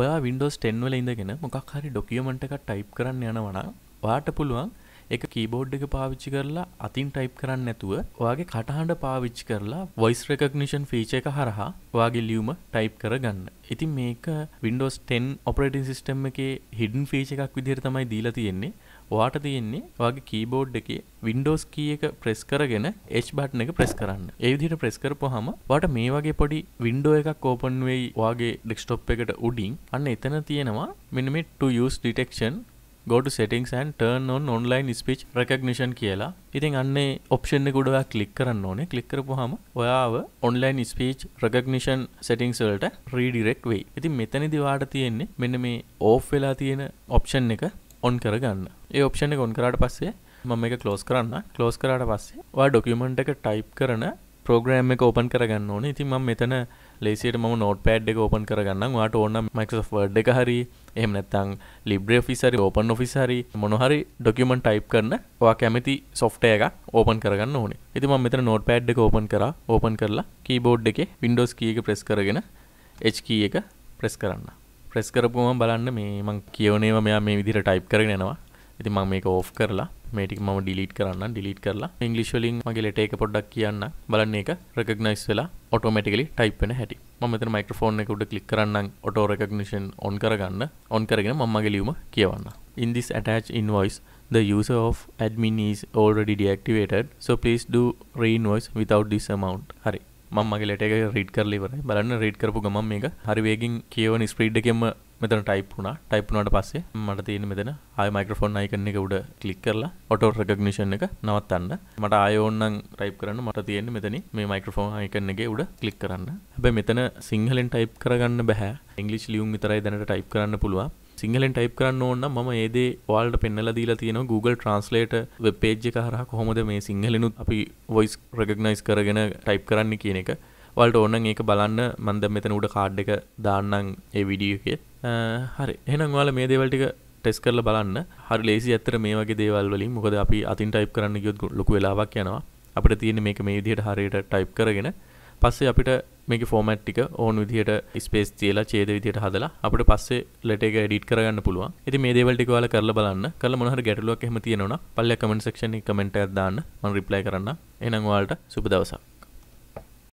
ඔයා වින්ඩෝස් ටෙන්වල ඉඳගෙන මොකක් හරි ඩොකියමට එකක් ටයිප් කරන්න යනවනා වාට පුළුවන් එක කීබෝඩ් එක පාවිච්චි කරලා අතින් ටයිප් කරන්න නැතුව ඔයාගේ කටහඬ පාවිච්චි කරලා වොයිස් රෙකග්නිෂන් ෆීච එක හරහා ඔයාගේ ලියුම ටයිප් කරගන්න ඉතින් මේක වින්ඩෝස් 10 ඔපරේටින් සිස්ටම් එකේ හිඩන් ෆීච එකක් විදිහට තමයි දීලා තියෙන්නේ ඔයාට තියෙන්නේ වගේ කීබෝඩ් එකේ වින්ඩෝස් කී එක ප්‍රෙස් කරගෙන H බටන් එක ප්‍රෙස් කරන්න. ඒ විදිහට ප්‍රෙස් කරපුවාම ඔයාට මේ වගේ පොඩි වින්ඩෝ එකක් ඕපන් වෙයි ඔයාගේ ඩෙස්ක්ටොප් එකට උඩින්. අන්න එතන තියෙනවා මෙන්න මේ to use detection go to settings and turn on online speech recognition කියලා. ඉතින් අන්නේ ඔප්ෂන් එක උඩ ඔයා ක්ලික් කරන්න ඕනේ. ක්ලික් කරපුවාම ඔයාව online speech recognition settings වලට redirect වෙයි. ඉතින් මෙතනදී ඔයාට තියෙන්නේ මෙන්න මේ off වෙලා තියෙන ඔප්ෂන් එක ඔන් කරගන්න ඒ ඔප්ෂණ ගොන් කරට පස්සේ මම එක කලෝස් කරන්න කලෝස් කරට පස්සේ වා ඩොකමට එක ටයිප් කරන ප්‍රෝග්‍රම් එක ඕපන් කරගන්න ඕන ඉතින් ම මෙතන ලේසිට ම නෝට පෑඩ් එක ඕපන් කරගන්න වාට ඕන්න මක්ස් වර්ඩ් එක හරි එහම නැත්තං ලිබ්‍රේ ෆිසරි ඕපන් ොෆිසරි මොනොහරි ඩොකමන් ටයිප් කරන වා කැමති සොෆ්ටය එක ඕපන් කරගන්න ඕනේ ඉතිම මෙතන නෝට පෑඩ් එක ඕපන් කර ඕපන් කරලා කීබෝඩ් එක වින්ඩෝස් කියක ප්‍රෙස් කරගෙන එ්කී එක ප්‍රෙස් කරන්න ප්‍රෙස් කරපුම බලන්න මේ මං කියවනේව මෙයා මේ විදිර ටයිප් කරන යනවා ඇති මං මේක ඕෆ් කරලා මේටික් ම ඩිලිට කරන්න ඩිලිට කරලා ඉංගලිශ්වලින් මගේ ලට එක පොඩ්ඩක් කියන්න බලන්න එක රෙකගනයිස් වෙලා ඔටෝමටිකලි ටයිප් වෙන හැටි මත මයිකෆෝන් එකුට කලික් කරන්න ඔටෝ රෙකගනිෂන් ඔන් කරගන්න ඔන් කරගෙන මමගේ ලියුම කියවන්න in this attach invoice the user of admin is already deactivated so please do reinvoice without this amount හරි මගේ ලට එක රිඩ් කරලිවර බලන්න රිඩ් කරපු ගම මේ හරිවේගින් කියවන ස්ප්‍රීඩ් එකෙම මෙතන ටයිප් වුණා ටයිප් වුණට පස්සේ මට තියෙන මෙතන ආය මයිකරෆෝන් අයිකන එක උඩ කලික් කරලා ඔටෝ රෙකග්නිෂන් එක නවත්තන්න මට ආයෝන්නම් ටයිප් කරන්න මට තියෙන මෙතන මේ මයිකරෆෝන් අයිකන එක උඩ කලික් කරන්න හැබැ මෙතන සිංහලෙන් ටයිප් කරගන්න බැහැ ඉංගලිස් ලියුම් විතරයි දැනට ටයිප් කරන්න පුළුවන් සිංහලෙන් ටයිප් කරන්න ඕන්න ම ඒදේ වාල්ට පෙන්නල දීලා තියෙන Google ට්‍රන්ස්ලේට වෙබ් පේජ් කරහ කොහොමද මේ සිංහලනුත් අපි වොයිස් රගනයිස් කරගෙන ටයිප් කරන්න කියන එක වල්ට ඕන්න ඒක බලන්න මන්ද මෙතන උඩ කාඩ් එක දාන්නන් ඒ විඩියකේ හරි එහෙනම් වාල මේ දේවල්ටික ටෙස් කරල බලන්න හරි ලේසි ඇතර මේ වගේ දේවල් වලින් මොකද අපි අතින් ටයිප් කරන්න යුත් ලොකු වෙලාවක් යනවා අපට තියෙන මේක මේ විදිහට හරියට ටයිප් කරගෙන පස්සේ අපිට මේක ෆෝමට් ටික ඕන විදිහට ස්පේස් තියලා ඡේද විදිහට හදලා අපිට පස්සේ ලෙටර් එක එඩිට් කරගන්න පුළුවන්. ඉතින් මේ දේවල් ටික ඔයාලා කරලා බලන්න. කරලා මොන හරි ගැටලුවක් එහෙම තියෙනවා නම් පල්ලෙය කමෙන්ට් සෙක්ෂන් එකේ කමෙන්ට් එකක් දාන්න. මම රිප්ලයි කරන්නම්. එහෙනම් ඔයාලට සුබ දවසක්.